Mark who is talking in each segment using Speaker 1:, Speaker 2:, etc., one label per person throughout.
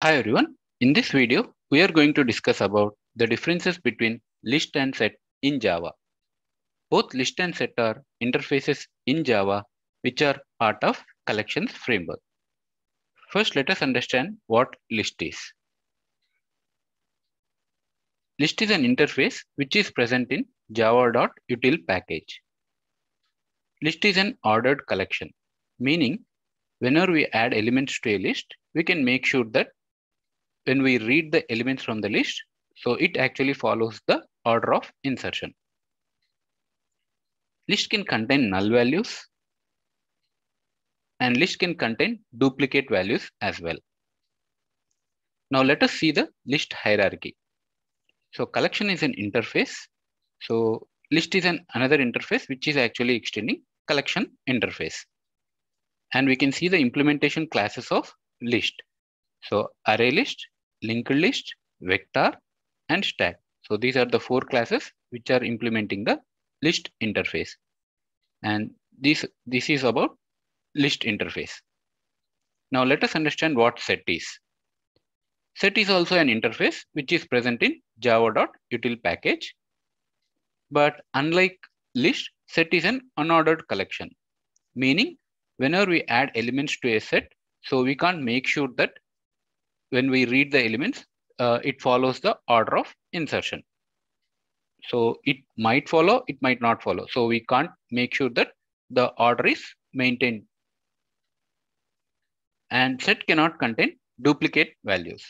Speaker 1: Hi everyone. In this video, we are going to discuss about the differences between list and set in Java. Both list and set are interfaces in Java, which are part of collections framework. First, let us understand what list is. List is an interface which is present in java.util package. List is an ordered collection, meaning whenever we add elements to a list, we can make sure that when we read the elements from the list, so it actually follows the order of insertion. List can contain null values and list can contain duplicate values as well. Now let us see the list hierarchy. So collection is an interface. So list is an another interface which is actually extending collection interface. And we can see the implementation classes of list. So array list linked list, vector, and stack. So these are the four classes which are implementing the list interface. And this, this is about list interface. Now let us understand what set is. Set is also an interface which is present in java.util package. But unlike list, set is an unordered collection, meaning whenever we add elements to a set, so we can't make sure that when we read the elements, uh, it follows the order of insertion. So it might follow, it might not follow. So we can't make sure that the order is maintained. And set cannot contain duplicate values.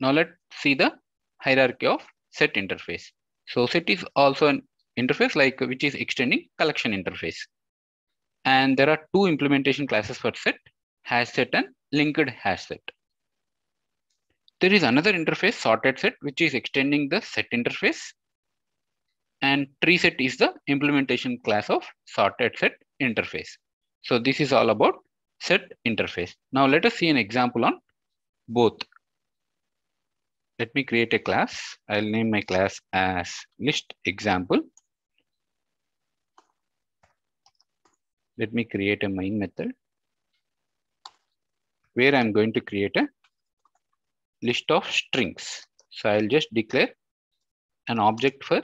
Speaker 1: Now let's see the hierarchy of set interface. So set is also an interface like which is extending collection interface. And there are two implementation classes for set, has set and linked hash set. There is another interface, sorted set, which is extending the set interface. And tree set is the implementation class of sorted set interface. So this is all about set interface. Now let us see an example on both. Let me create a class. I'll name my class as list example. Let me create a main method where I'm going to create a list of strings. So I'll just declare an object for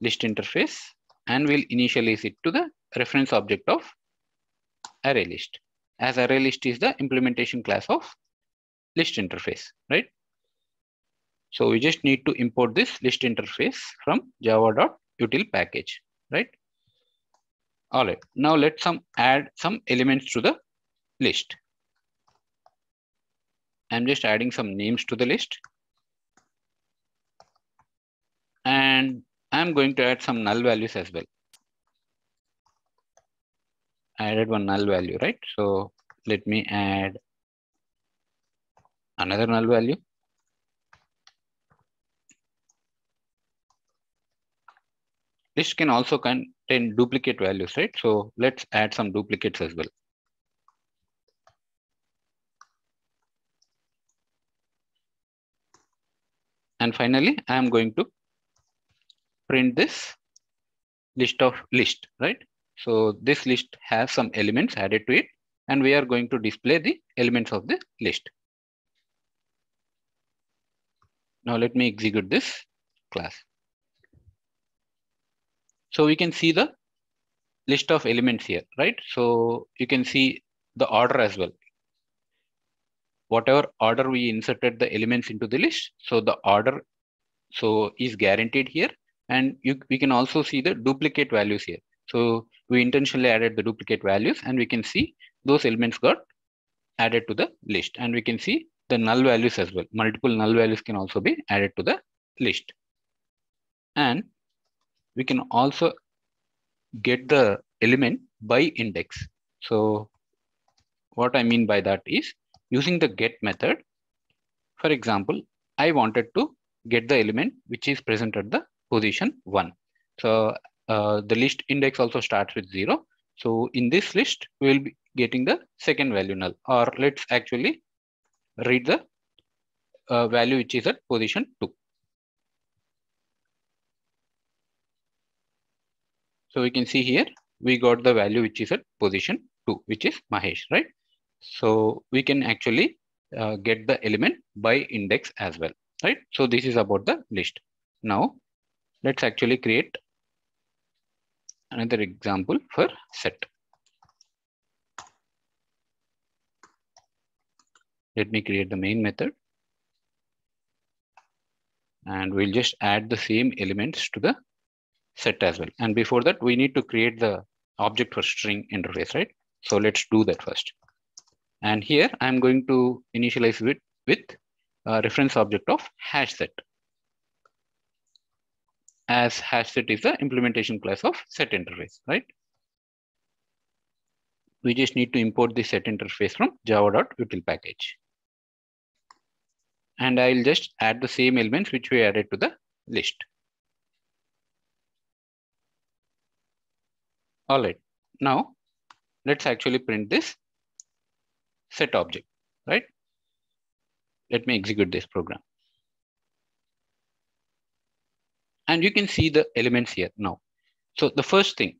Speaker 1: list interface and we'll initialize it to the reference object of ArrayList. as ArrayList is the implementation class of list interface, right? So we just need to import this list interface from java.util package, right? All right, now let's some add some elements to the list. I'm just adding some names to the list. And I'm going to add some null values as well. I added one null value, right? So let me add another null value. List can also contain duplicate values, right? So let's add some duplicates as well. And finally, I am going to print this list of list, right? So this list has some elements added to it, and we are going to display the elements of the list. Now let me execute this class. So we can see the list of elements here, right? So you can see the order as well whatever order we inserted the elements into the list so the order so is guaranteed here and you, we can also see the duplicate values here so we intentionally added the duplicate values and we can see those elements got added to the list and we can see the null values as well multiple null values can also be added to the list and we can also get the element by index so what i mean by that is using the get method, for example, I wanted to get the element which is present at the position 1. So uh, the list index also starts with 0. So in this list, we will be getting the second value null or let's actually read the uh, value which is at position 2. So we can see here, we got the value which is at position 2, which is Mahesh, right? So we can actually uh, get the element by index as well, right? So this is about the list. Now let's actually create another example for set. Let me create the main method. And we'll just add the same elements to the set as well. And before that, we need to create the object for string interface, right? So let's do that first. And here I'm going to initialize with, with a reference object of hash set as hash set is the implementation class of set interface, right? We just need to import the set interface from java.util package. And I'll just add the same elements which we added to the list. All right, now let's actually print this set object, right? Let me execute this program. And you can see the elements here now. So the first thing,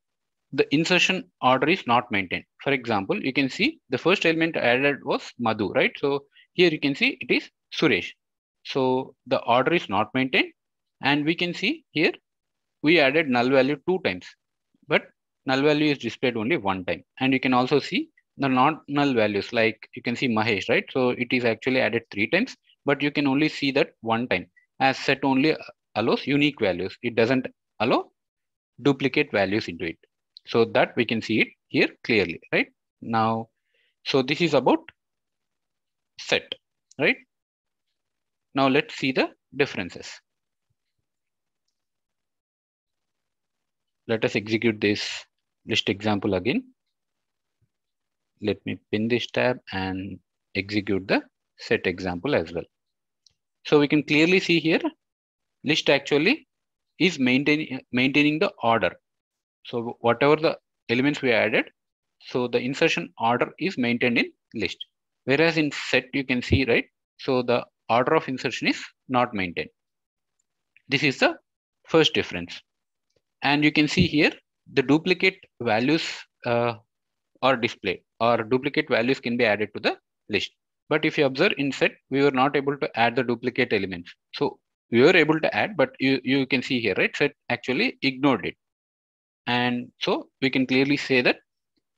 Speaker 1: the insertion order is not maintained. For example, you can see the first element added was Madhu, right? So here you can see it is Suresh. So the order is not maintained. And we can see here, we added null value two times, but null value is displayed only one time. And you can also see the not null values like you can see Mahesh, right? So it is actually added three times, but you can only see that one time as set only allows unique values. It doesn't allow duplicate values into it. So that we can see it here clearly, right? Now, so this is about set, right? Now let's see the differences. Let us execute this list example again let me pin this tab and execute the set example as well. So we can clearly see here, list actually is maintaining maintaining the order. So whatever the elements we added, so the insertion order is maintained in list. Whereas in set, you can see, right? So the order of insertion is not maintained. This is the first difference. And you can see here, the duplicate values uh, are displayed or duplicate values can be added to the list. But if you observe in set, we were not able to add the duplicate elements. So we were able to add, but you, you can see here, right? Set actually ignored it. And so we can clearly say that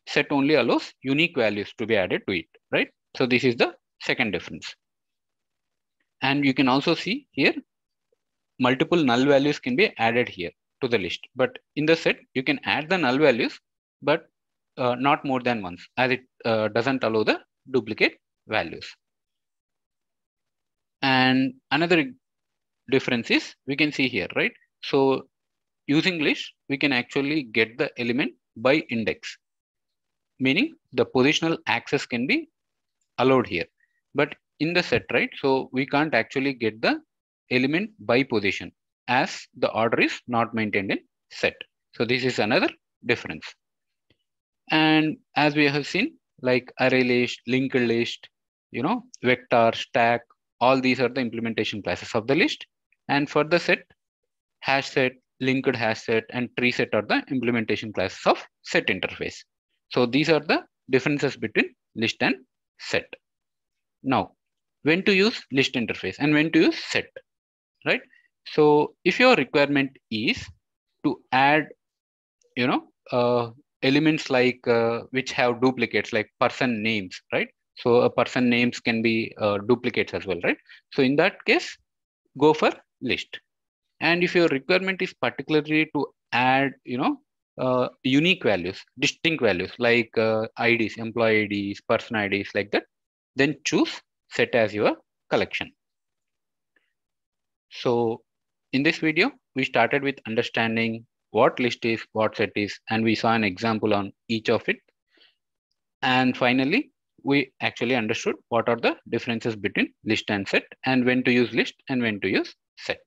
Speaker 1: set only allows unique values to be added to it, right? So this is the second difference. And you can also see here, multiple null values can be added here to the list. But in the set, you can add the null values, but uh, not more than once as it uh, doesn't allow the duplicate values. And another difference is we can see here, right? So using list, we can actually get the element by index, meaning the positional access can be allowed here. But in the set, right? So we can't actually get the element by position as the order is not maintained in set. So this is another difference. And as we have seen, like array list, linked list, you know, vector, stack, all these are the implementation classes of the list. And for the set, hash set, linked hash set, and tree set are the implementation classes of set interface. So these are the differences between list and set. Now, when to use list interface and when to use set, right? So if your requirement is to add, you know, uh, elements like uh, which have duplicates like person names right so a person names can be uh, duplicates as well right so in that case go for list and if your requirement is particularly to add you know uh, unique values distinct values like uh, ids employee ids person ids like that then choose set as your collection so in this video we started with understanding what list is, what set is, and we saw an example on each of it. And finally, we actually understood what are the differences between list and set and when to use list and when to use set.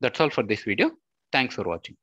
Speaker 1: That's all for this video. Thanks for watching.